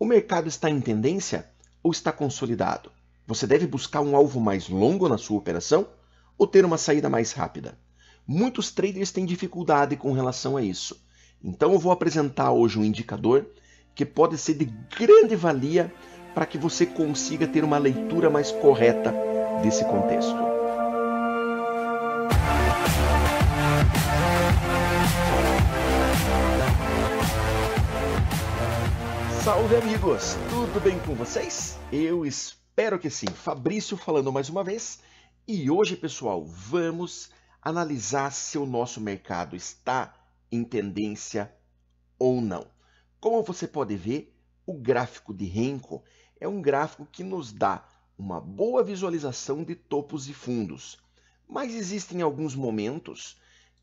O mercado está em tendência ou está consolidado? Você deve buscar um alvo mais longo na sua operação ou ter uma saída mais rápida? Muitos traders têm dificuldade com relação a isso. Então eu vou apresentar hoje um indicador que pode ser de grande valia para que você consiga ter uma leitura mais correta desse contexto. Salve amigos, tudo bem com vocês? Eu espero que sim. Fabrício falando mais uma vez. E hoje, pessoal, vamos analisar se o nosso mercado está em tendência ou não. Como você pode ver, o gráfico de Renko é um gráfico que nos dá uma boa visualização de topos e fundos. Mas existem alguns momentos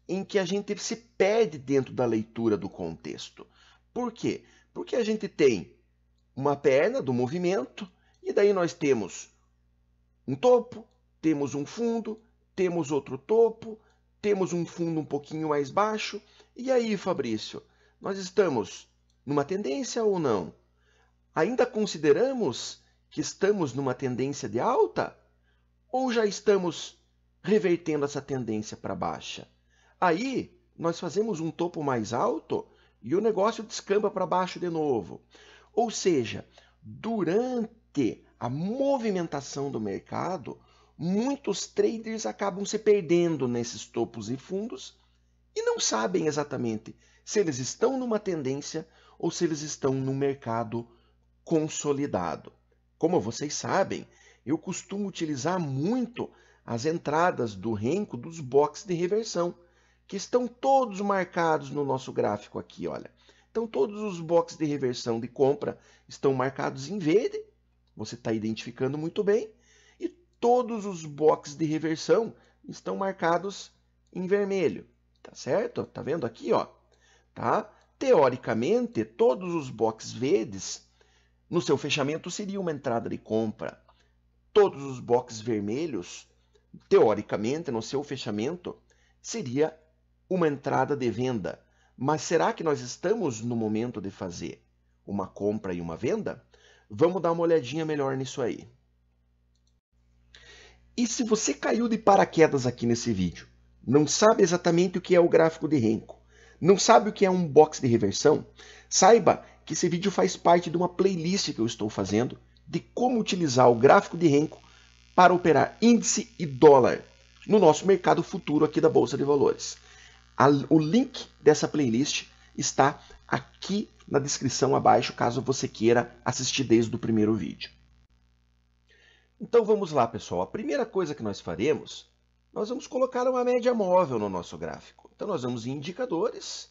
em que a gente se perde dentro da leitura do contexto. Por quê? Porque a gente tem uma perna do movimento e daí nós temos um topo, temos um fundo, temos outro topo, temos um fundo um pouquinho mais baixo. E aí, Fabrício, nós estamos numa tendência ou não? Ainda consideramos que estamos numa tendência de alta ou já estamos revertendo essa tendência para baixa? Aí, nós fazemos um topo mais alto e o negócio descamba para baixo de novo. Ou seja, durante a movimentação do mercado, muitos traders acabam se perdendo nesses topos e fundos e não sabem exatamente se eles estão numa tendência ou se eles estão num mercado consolidado. Como vocês sabem, eu costumo utilizar muito as entradas do renko dos boxes de reversão que estão todos marcados no nosso gráfico aqui, olha. Então todos os boxes de reversão de compra estão marcados em verde, você está identificando muito bem, e todos os boxes de reversão estão marcados em vermelho, tá certo? Tá vendo aqui, ó, tá? Teoricamente, todos os boxes verdes no seu fechamento seria uma entrada de compra. Todos os boxes vermelhos, teoricamente, no seu fechamento seria uma entrada de venda. Mas será que nós estamos no momento de fazer uma compra e uma venda? Vamos dar uma olhadinha melhor nisso aí. E se você caiu de paraquedas aqui nesse vídeo, não sabe exatamente o que é o gráfico de Renko, não sabe o que é um box de reversão, saiba que esse vídeo faz parte de uma playlist que eu estou fazendo de como utilizar o gráfico de Renko para operar índice e dólar no nosso mercado futuro aqui da Bolsa de Valores. A, o link dessa playlist está aqui na descrição abaixo, caso você queira assistir desde o primeiro vídeo. Então vamos lá, pessoal. A primeira coisa que nós faremos, nós vamos colocar uma média móvel no nosso gráfico. Então nós vamos em indicadores,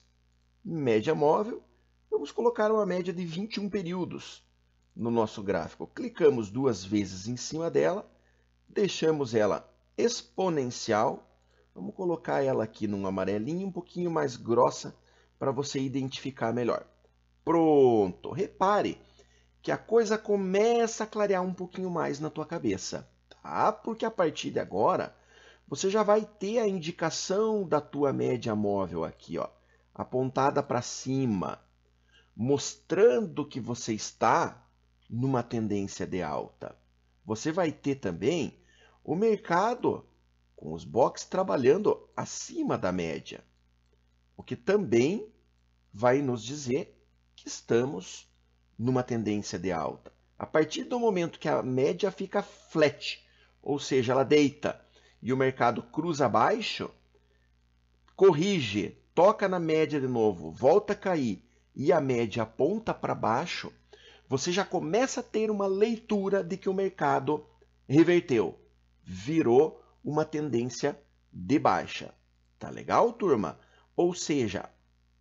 média móvel, vamos colocar uma média de 21 períodos no nosso gráfico. Clicamos duas vezes em cima dela, deixamos ela exponencial Vamos colocar ela aqui num amarelinho um pouquinho mais grossa para você identificar melhor. Pronto! Repare que a coisa começa a clarear um pouquinho mais na tua cabeça, tá? Porque a partir de agora, você já vai ter a indicação da tua média móvel aqui, ó, apontada para cima, mostrando que você está numa tendência de alta. Você vai ter também o mercado com os boxes trabalhando acima da média, o que também vai nos dizer que estamos numa tendência de alta. A partir do momento que a média fica flat, ou seja, ela deita e o mercado cruza abaixo, corrige, toca na média de novo, volta a cair e a média aponta para baixo, você já começa a ter uma leitura de que o mercado reverteu, virou uma tendência de baixa. Tá legal, turma? Ou seja,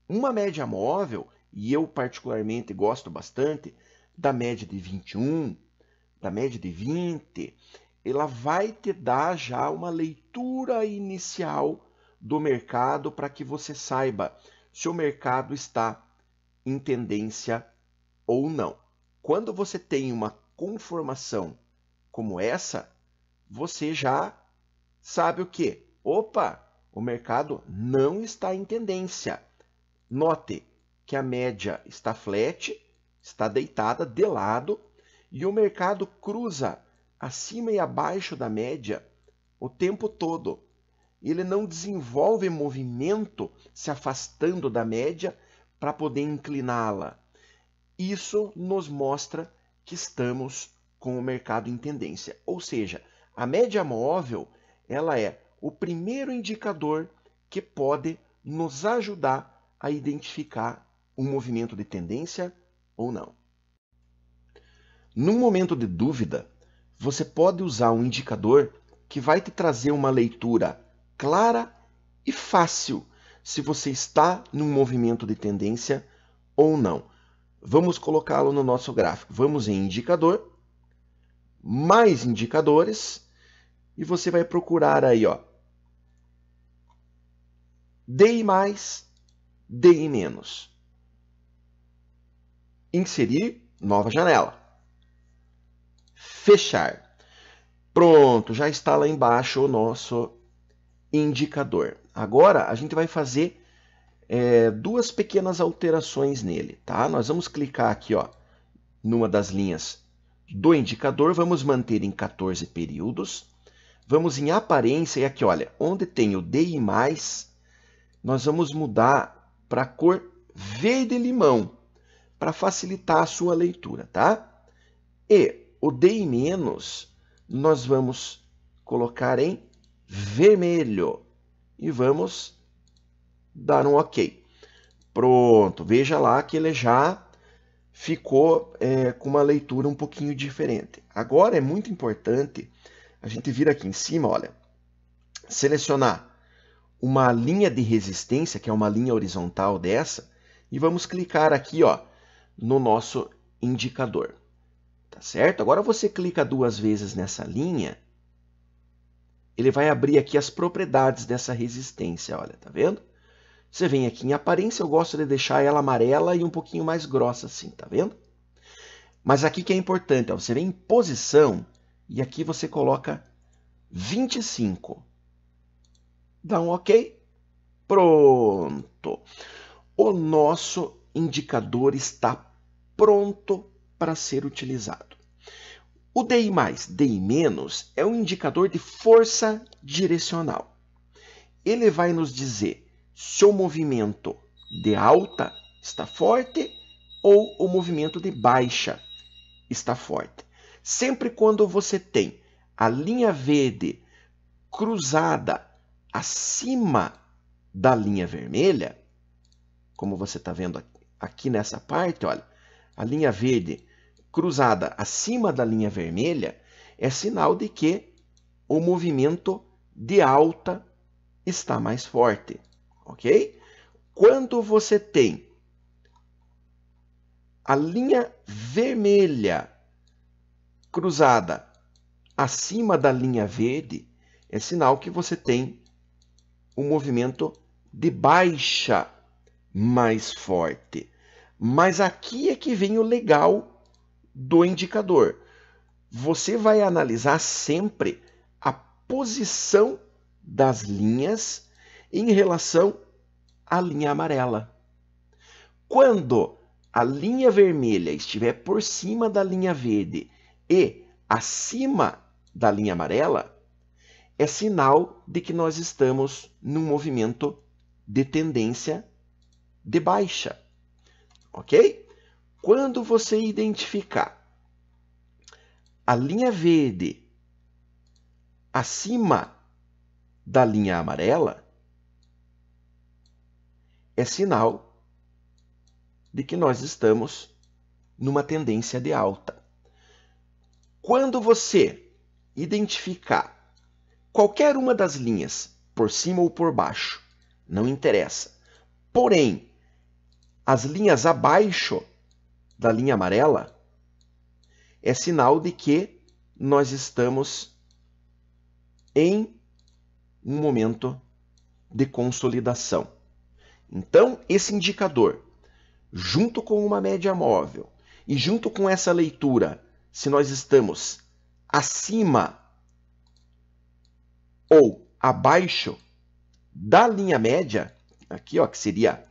uma média móvel, e eu particularmente gosto bastante, da média de 21, da média de 20, ela vai te dar já uma leitura inicial do mercado para que você saiba se o mercado está em tendência ou não. Quando você tem uma conformação como essa, você já sabe o que? Opa, o mercado não está em tendência. Note que a média está flat, está deitada de lado e o mercado cruza acima e abaixo da média o tempo todo. Ele não desenvolve movimento se afastando da média para poder incliná-la. Isso nos mostra que estamos com o mercado em tendência, ou seja, a média móvel ela é o primeiro indicador que pode nos ajudar a identificar um movimento de tendência ou não. Num momento de dúvida, você pode usar um indicador que vai te trazer uma leitura clara e fácil se você está num movimento de tendência ou não. Vamos colocá-lo no nosso gráfico. Vamos em indicador, mais indicadores, e você vai procurar aí, ó. DI mais, DI menos. Inserir nova janela. Fechar. Pronto, já está lá embaixo o nosso indicador. Agora a gente vai fazer é, duas pequenas alterações nele, tá? Nós vamos clicar aqui, ó, numa das linhas do indicador, vamos manter em 14 períodos Vamos em aparência e aqui, olha, onde tem o DI+, nós vamos mudar para a cor verde limão, para facilitar a sua leitura, tá? E o DI-, nós vamos colocar em vermelho e vamos dar um OK. Pronto, veja lá que ele já ficou é, com uma leitura um pouquinho diferente. Agora é muito importante a gente vira aqui em cima, olha, selecionar uma linha de resistência, que é uma linha horizontal dessa, e vamos clicar aqui ó, no nosso indicador. Tá certo? Agora você clica duas vezes nessa linha, ele vai abrir aqui as propriedades dessa resistência, olha, tá vendo? Você vem aqui em aparência, eu gosto de deixar ela amarela e um pouquinho mais grossa assim, tá vendo? Mas aqui que é importante, ó, você vem em posição, e aqui você coloca 25. Dá um OK. Pronto. O nosso indicador está pronto para ser utilizado. O DI+, DI- é um indicador de força direcional. Ele vai nos dizer se o movimento de alta está forte ou o movimento de baixa está forte. Sempre quando você tem a linha verde cruzada acima da linha vermelha, como você está vendo aqui nessa parte, olha, a linha verde cruzada acima da linha vermelha é sinal de que o movimento de alta está mais forte, ok? Quando você tem a linha vermelha cruzada acima da linha verde, é sinal que você tem um movimento de baixa mais forte. Mas aqui é que vem o legal do indicador. Você vai analisar sempre a posição das linhas em relação à linha amarela. Quando a linha vermelha estiver por cima da linha verde e acima da linha amarela, é sinal de que nós estamos num movimento de tendência de baixa. Ok? Quando você identificar a linha verde acima da linha amarela, é sinal de que nós estamos numa tendência de alta. Quando você identificar qualquer uma das linhas, por cima ou por baixo, não interessa. Porém, as linhas abaixo da linha amarela é sinal de que nós estamos em um momento de consolidação. Então, esse indicador, junto com uma média móvel e junto com essa leitura se nós estamos acima ou abaixo da linha média, aqui ó, que seria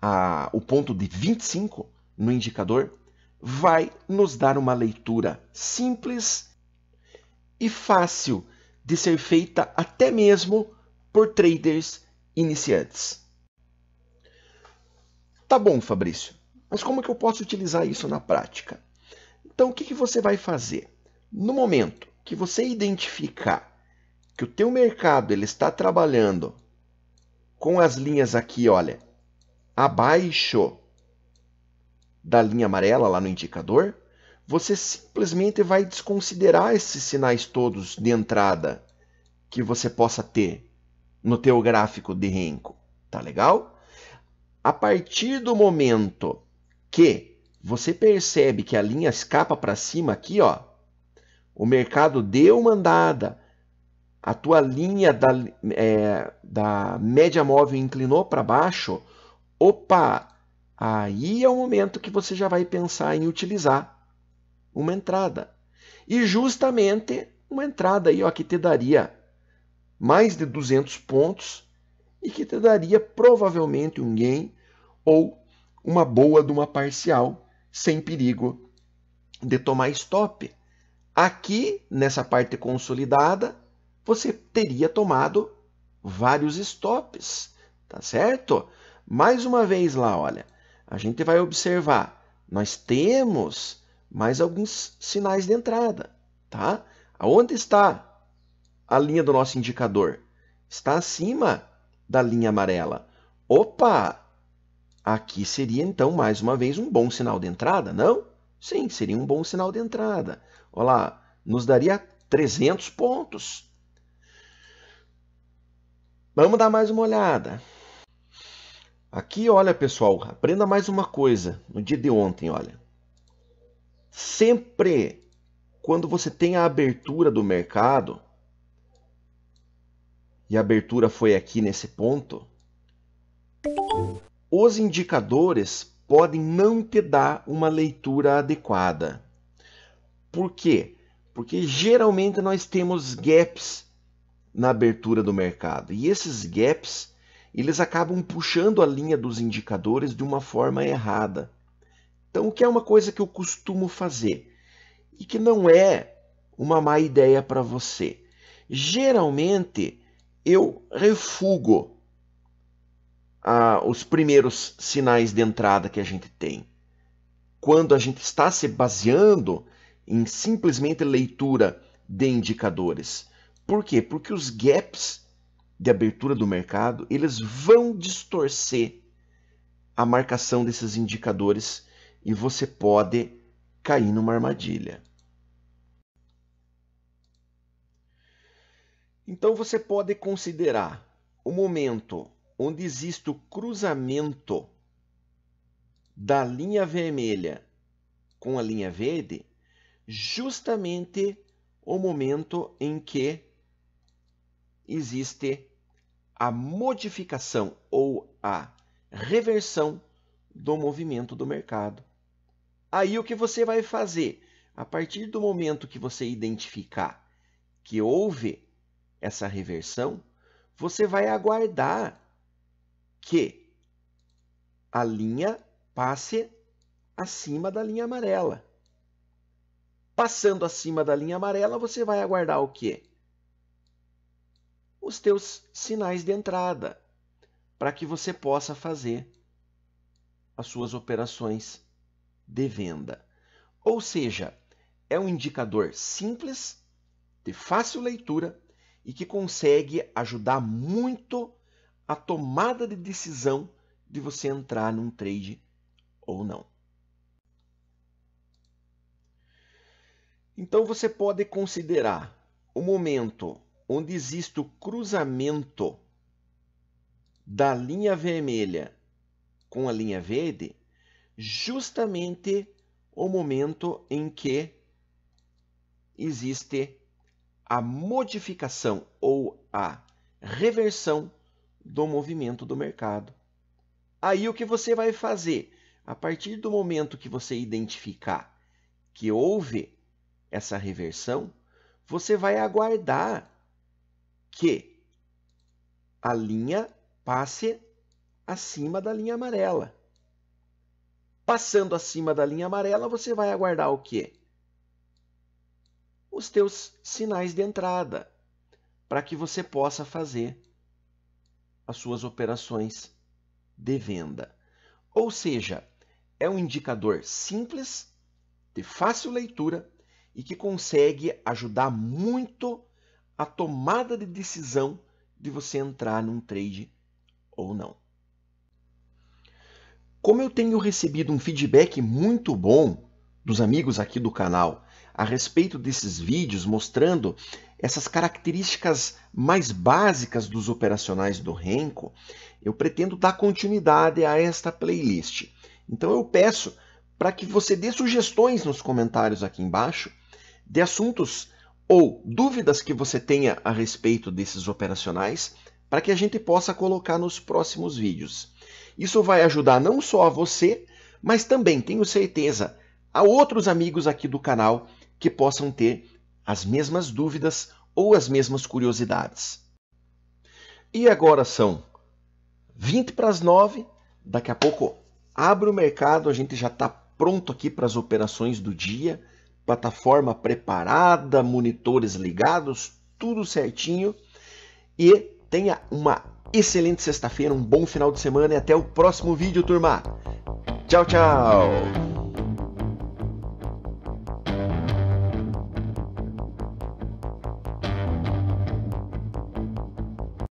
a, o ponto de 25 no indicador, vai nos dar uma leitura simples e fácil de ser feita até mesmo por traders iniciantes. Tá bom, Fabrício, mas como que eu posso utilizar isso na prática? Então, o que, que você vai fazer? No momento que você identificar que o teu mercado ele está trabalhando com as linhas aqui, olha, abaixo da linha amarela lá no indicador, você simplesmente vai desconsiderar esses sinais todos de entrada que você possa ter no teu gráfico de renco, tá legal? A partir do momento que você percebe que a linha escapa para cima aqui, ó. O mercado deu uma andada. A tua linha da, é, da média móvel inclinou para baixo. Opa! Aí é o momento que você já vai pensar em utilizar uma entrada. E justamente uma entrada aí, ó, que te daria mais de 200 pontos e que te daria provavelmente um gain ou uma boa de uma parcial sem perigo de tomar stop. Aqui, nessa parte consolidada, você teria tomado vários stops, tá certo? Mais uma vez lá, olha, a gente vai observar, nós temos mais alguns sinais de entrada, tá? Aonde está a linha do nosso indicador? Está acima da linha amarela. Opa, Aqui seria, então, mais uma vez, um bom sinal de entrada, não? Sim, seria um bom sinal de entrada. Olha lá, nos daria 300 pontos. Vamos dar mais uma olhada. Aqui, olha, pessoal, aprenda mais uma coisa no dia de ontem, olha. Sempre quando você tem a abertura do mercado, e a abertura foi aqui nesse ponto, os indicadores podem não te dar uma leitura adequada. Por quê? Porque geralmente nós temos gaps na abertura do mercado. E esses gaps, eles acabam puxando a linha dos indicadores de uma forma errada. Então, o que é uma coisa que eu costumo fazer e que não é uma má ideia para você. Geralmente, eu refugo ah, os primeiros sinais de entrada que a gente tem. Quando a gente está se baseando em simplesmente leitura de indicadores. Por quê? Porque os gaps de abertura do mercado, eles vão distorcer a marcação desses indicadores e você pode cair numa armadilha. Então você pode considerar o momento onde existe o cruzamento da linha vermelha com a linha verde, justamente o momento em que existe a modificação ou a reversão do movimento do mercado. Aí o que você vai fazer? A partir do momento que você identificar que houve essa reversão, você vai aguardar que a linha passe acima da linha amarela. Passando acima da linha amarela, você vai aguardar o quê? Os teus sinais de entrada, para que você possa fazer as suas operações de venda. Ou seja, é um indicador simples, de fácil leitura e que consegue ajudar muito a tomada de decisão de você entrar num trade ou não. Então você pode considerar o momento onde existe o cruzamento da linha vermelha com a linha verde, justamente o momento em que existe a modificação ou a reversão do movimento do mercado. Aí o que você vai fazer? A partir do momento que você identificar que houve essa reversão, você vai aguardar que a linha passe acima da linha amarela. Passando acima da linha amarela, você vai aguardar o quê? Os teus sinais de entrada, para que você possa fazer as suas operações de venda. Ou seja, é um indicador simples, de fácil leitura e que consegue ajudar muito a tomada de decisão de você entrar num trade ou não. Como eu tenho recebido um feedback muito bom dos amigos aqui do canal a respeito desses vídeos mostrando essas características mais básicas dos operacionais do Renko, eu pretendo dar continuidade a esta playlist. Então eu peço para que você dê sugestões nos comentários aqui embaixo de assuntos ou dúvidas que você tenha a respeito desses operacionais para que a gente possa colocar nos próximos vídeos. Isso vai ajudar não só a você, mas também, tenho certeza, a outros amigos aqui do canal que possam ter as mesmas dúvidas ou as mesmas curiosidades. E agora são 20 para as 9, daqui a pouco abre o mercado, a gente já está pronto aqui para as operações do dia, plataforma preparada, monitores ligados, tudo certinho. E tenha uma excelente sexta-feira, um bom final de semana e até o próximo vídeo, turma. Tchau, tchau!